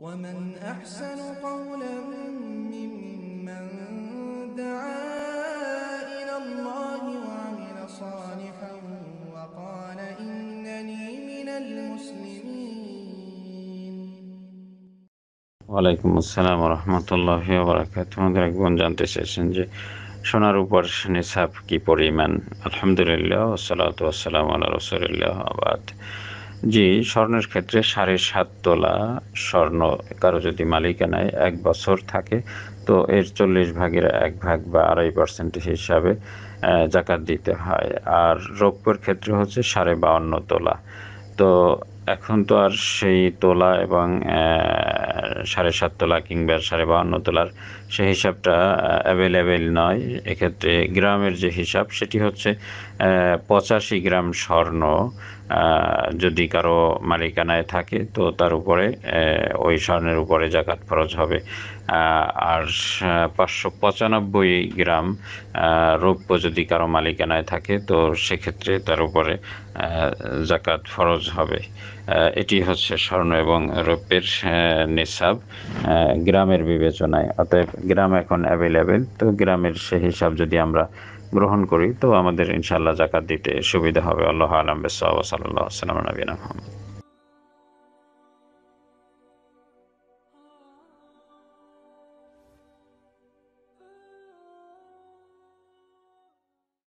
ومن أحسن قولا ممن دعا إلى الله وعمل صالحا وقال إنني من المسلمين ওয়ালাইকুম আসসালাম রহমতুল্লাহ বরাকাত আমাদের একজন জানতে চাইছেন যে সোনার উপর নিসাব কি পরিমাণ আলহামদুলিল্লাহ ওসালাত ওসালাম আল্লাহ রসুলিল্লাহ আবাদ জি স্বর্ণের ক্ষেত্রে সাড়ে সাত তোলা স্বর্ণ কারো যদি মালিকানায় এক বছর থাকে তো এর চল্লিশ ভাগের এক ভাগ বা আড়াই পার্সেন্ট হিসাবে জাকাত দিতে হয় আর রৌপ্যের ক্ষেত্রে হচ্ছে সাড়ে বাউন্ন তোলা তো এখন তো আর সেই তোলা এবং সাড়ে সাত তোলা কিংবা সাড়ে বাহান্ন তোলার সে হিসাবটা অ্যাভেলেবেল নয় এক্ষেত্রে গ্রামের যে হিসাব সেটি হচ্ছে পঁচাশি গ্রাম স্বর্ণ যদি কারো মালিকানায় থাকে তো তার উপরে ওই স্বর্ণের উপরে জাকাত ফরজ হবে আর পাঁচশো পঁচানব্বই গ্রাম রৌপ্য যদি কারো মালিকানায় থাকে তো সেক্ষেত্রে তার উপরে জাকাত ফরজ হবে এটি হচ্ছে স্বর্ণ এবং রৌপ্যের নেশা হিসাব গ্রামের বিবেচনায় অতএব গ্রাম এখন অ্যাভেলেবেল তো গ্রামের সে হিসাব যদি আমরা গ্রহণ করি তো আমাদের ইনশাল্লাহ জাকাত দিতে সুবিধা হবে আল্লাহ আলম বেসাল্লাহ সাল্লাম নবীন